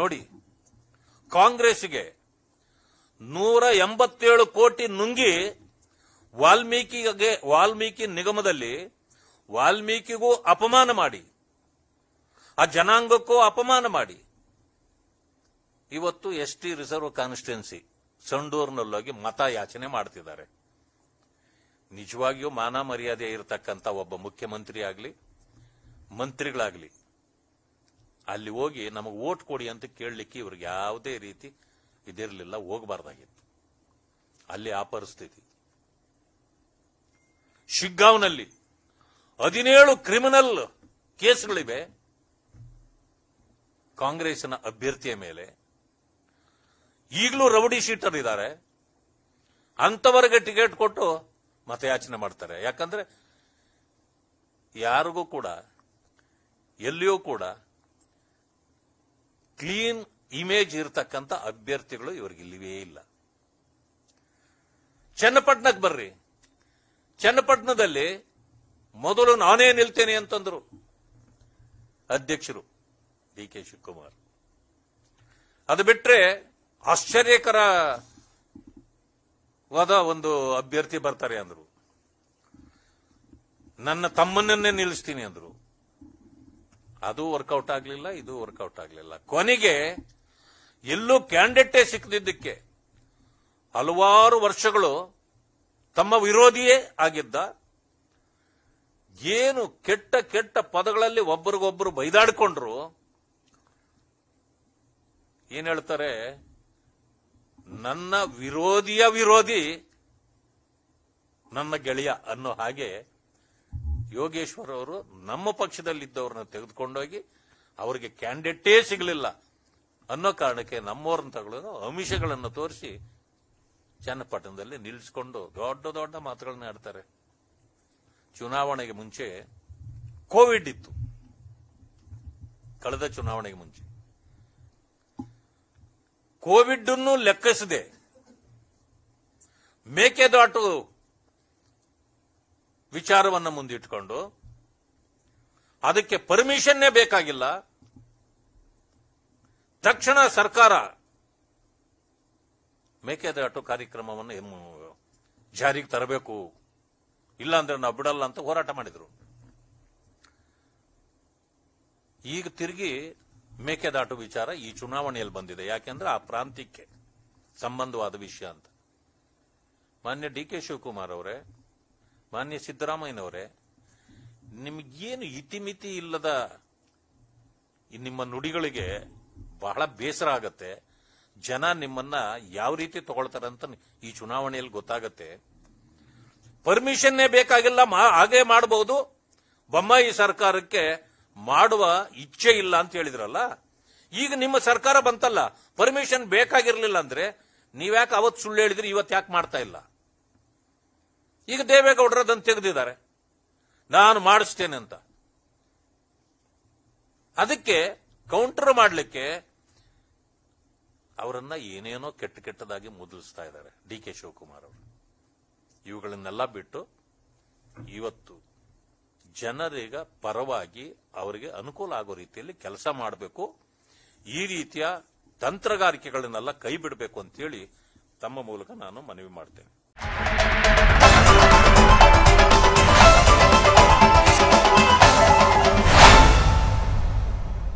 ನೋಡಿ ಕಾಂಗ್ರೆಸ್ಗೆ ನೂರ ಎಂಬತ್ತೇಳು ಕೋಟಿ ನುಂಗಿ ವಾಲ್ಮೀಕಿಗೆ ವಾಲ್ಮೀಕಿ ನಿಗಮದಲ್ಲಿ ವಾಲ್ಮೀಕಿಗೂ ಅಪಮಾನ ಮಾಡಿ ಆ ಜನಾಂಗಕ್ಕೂ ಅಪಮಾನ ಮಾಡಿ ಇವತ್ತು ಎಸ್ ಟಿ ರಿಸರ್ವ್ ಕಾನ್ಸ್ಟಿಟ್ಯುನ್ಸಿ ಸಂಡೂರ್ನಲ್ಲೋಗಿ ಯಾಚನೆ ಮಾಡುತ್ತಿದ್ದಾರೆ ನಿಜವಾಗಿಯೂ ಮಾನ ಮರ್ಯಾದೆ ಇರತಕ್ಕಂಥ ಒಬ್ಬ ಮುಖ್ಯಮಂತ್ರಿ ಆಗಲಿ ಮಂತ್ರಿಗಳಾಗಲಿ ಅಲ್ಲಿ ಹೋಗಿ ನಮಗೆ ಓಟ್ ಕೊಡಿ ಅಂತ ಕೇಳಲಿಕ್ಕೆ ಇವ್ರಿಗೆ ಯಾವುದೇ ರೀತಿ ಇದಿರಲಿಲ್ಲ ಹೋಗಬಾರ್ದಾಗಿತ್ತು ಅಲ್ಲಿ ಆ ಪರಿಸ್ಥಿತಿ ಶಿಗ್ಗಾಂವ್ನಲ್ಲಿ ಹದಿನೇಳು ಕ್ರಿಮಿನಲ್ ಕೇಸ್ಗಳಿವೆ ಕಾಂಗ್ರೆಸ್ನ ಅಭ್ಯರ್ಥಿಯ ಮೇಲೆ ಈಗಲೂ ರೌಡಿ ಶೀಟರ್ ಇದ್ದಾರೆ ಅಂಥವರೆಗೆ ಟಿಕೆಟ್ ಕೊಟ್ಟು ಮತಯಾಚನೆ ಮಾಡ್ತಾರೆ ಯಾಕಂದ್ರೆ ಯಾರಿಗೂ ಕೂಡ ಎಲ್ಲಿಯೂ ಕೂಡ ಕ್ಲೀನ್ ಇಮೇಜ್ ಇರತಕ್ಕಂಥ ಅಭ್ಯರ್ಥಿಗಳು ಇಲ್ಲಿವೇ ಇಲ್ಲ ಚನ್ನಪಟ್ಟಣಕ್ಕೆ ಬರ್ರಿ ಚನ್ನಪಟ್ಟಣದಲ್ಲಿ ಮೊದಲು ನಾನೇ ನಿಲ್ತೇನೆ ಅಂತಂದ್ರು ಅಧ್ಯಕ್ಷರು ಡಿ ಕೆ ಶಿವಕುಮಾರ್ ಅದು ಬಿಟ್ರೆ ಆಶ್ಚರ್ಯಕರವಾದ ಒಂದು ಅಭ್ಯರ್ಥಿ ಬರ್ತಾರೆ ಅಂದರು ನನ್ನ ತಮ್ಮನನ್ನೇ ನಿಲ್ಲಿಸ್ತೀನಿ ಅಂದರು ಅದು ವರ್ಕೌಟ್ ಆಗಲಿಲ್ಲ ಇದು ವರ್ಕೌಟ್ ಆಗಲಿಲ್ಲ ಕೊನೆಗೆ ಎಲ್ಲೂ ಕ್ಯಾಂಡಿಡೇಟೇ ಸಿಕ್ಕದಿದ್ದಕ್ಕೆ ಹಲವಾರು ವರ್ಷಗಳು ತಮ್ಮ ವಿರೋಧಿಯೇ ಆಗಿದ್ದ ಏನು ಕೆಟ್ಟ ಕೆಟ್ಟ ಪದಗಳಲ್ಲಿ ಒಬ್ಬರಿಗೊಬ್ಬರು ಬೈದಾಡಿಕೊಂಡ್ರು ಏನ್ ಹೇಳ್ತಾರೆ ನನ್ನ ವಿರೋಧಿಯ ವಿರೋಧಿ ನನ್ನ ಗೆಳೆಯ ಅನ್ನೋ ಹಾಗೆ ಯೋಗೇಶ್ವರ್ ಅವರು ನಮ್ಮ ಪಕ್ಷದಲ್ಲಿದ್ದವ್ರನ್ನ ತೆಗೆದುಕೊಂಡೋಗಿ ಅವರಿಗೆ ಕ್ಯಾಂಡಿಡೇಟೇ ಸಿಗಲಿಲ್ಲ ಅನ್ನೋ ಕಾರಣಕ್ಕೆ ನಮ್ಮವ್ರನ್ನ ತಗೊಳ್ಳೋದು ಅಮಿಷಗಳನ್ನು ತೋರಿಸಿ ಚನ್ನಪಟ್ಟಣದಲ್ಲಿ ನಿಲ್ಲಿಸಿಕೊಂಡು ದೊಡ್ಡ ದೊಡ್ಡ ಮಾತುಗಳನ್ನ ಆಡ್ತಾರೆ ಚುನಾವಣೆಗೆ ಮುಂಚೆ ಕೋವಿಡ್ ಇತ್ತು ಕಳೆದ ಚುನಾವಣೆಗೆ ಮುಂಚೆ ಕೋವಿಡ್ ಲೆಕ್ಕಿಸದೆ ಮೇಕೆದಾಟು ವಿಚಾರವನ್ನು ಮುಂದಿಟ್ಕೊಂಡು ಅದಕ್ಕೆ ಪರ್ಮಿಷನ್ನೇ ಬೇಕಾಗಿಲ್ಲ ತಕ್ಷಣ ಸರ್ಕಾರ ಮೇಕೆದಾಟು ಕಾರ್ಯಕ್ರಮವನ್ನು ಜಾರಿಗೆ ತರಬೇಕು ಇಲ್ಲಾಂದ್ರೆ ನಾವು ಬಿಡಲ್ಲ ಅಂತ ಹೋರಾಟ ಮಾಡಿದರು ಈಗ ತಿರುಗಿ ಮೇಕೆದಾಟು ವಿಚಾರ ಈ ಚುನಾವಣೆಯಲ್ಲಿ ಬಂದಿದೆ ಯಾಕೆಂದ್ರೆ ಆ ಪ್ರಾಂತ್ಯಕ್ಕೆ ಸಂಬಂಧವಾದ ವಿಷಯ ಅಂತ ಮಾನ್ಯ ಡಿ ಕೆ ಶಿವಕುಮಾರ್ ಅವರೇ ಮಾನ್ಯ ಸಿದ್ದರಾಮಯ್ಯನವರೇ ನಿಮಗೇನು ಇತಿಮಿತಿ ಇಲ್ಲದ ನಿಮ್ಮ ನುಡಿಗಳಿಗೆ ಬಹಳ ಬೇಸರ ಆಗತ್ತೆ ಜನ ನಿಮ್ಮನ್ನ ಯಾವ ರೀತಿ ಅಂತ ಈ ಚುನಾವಣೆಯಲ್ಲಿ ಗೊತ್ತಾಗತ್ತೆ ಪರ್ಮಿಷನ್ನೇ ಬೇಕಾಗಿಲ್ಲ ಹಾಗೆ ಮಾಡಬಹುದು ಬೊಮ್ಮಾಯಿ ಸರ್ಕಾರಕ್ಕೆ ಮಾಡುವ ಇಚ್ಛೆ ಇಲ್ಲ ಅಂತ ಹೇಳಿದ್ರಲ್ಲ ಈಗ ನಿಮ್ಮ ಸರ್ಕಾರ ಬಂತಲ್ಲ ಪರ್ಮಿಷನ್ ಬೇಕಾಗಿರ್ಲಿಲ್ಲ ಅಂದ್ರೆ ನೀವ್ಯಾಕೆ ಅವತ್ತು ಸುಳ್ಳು ಹೇಳಿದ್ರಿ ಇವತ್ತು ಯಾಕೆ ಮಾಡ್ತಾ ಇಲ್ಲ ಈಗ ದೇವೇಗೌಡರು ಅದನ್ನು ತೆಗೆದಿದ್ದಾರೆ ನಾನು ಮಾಡಿಸ್ತೇನೆ ಅಂತ ಅದಕ್ಕೆ ಕೌಂಟರ್ ಮಾಡಲಿಕ್ಕೆ ಅವರನ್ನ ಏನೇನೋ ಕೆಟ್ಟ ಕೆಟ್ಟದಾಗಿ ಮುದ್ರಿಸ್ತಾ ಇದ್ದಾರೆ ಡಿ ಕೆ ಶಿವಕುಮಾರ್ ಅವರು ಇವುಗಳನ್ನೆಲ್ಲ ಬಿಟ್ಟು ಇವತ್ತು ಜನರಿಗ ಪರವಾಗಿ ಅವರಿಗೆ ಅನುಕೂಲ ಆಗೋ ರೀತಿಯಲ್ಲಿ ಕೆಲಸ ಮಾಡಬೇಕು ಈ ರೀತಿಯ ತಂತ್ರಗಾರಿಕೆಗಳನ್ನೆಲ್ಲ ಕೈ ಬಿಡಬೇಕು ಅಂತೇಳಿ ತಮ್ಮ ಮೂಲಕ ನಾನು ಮನವಿ ಮಾಡ್ತೇನೆ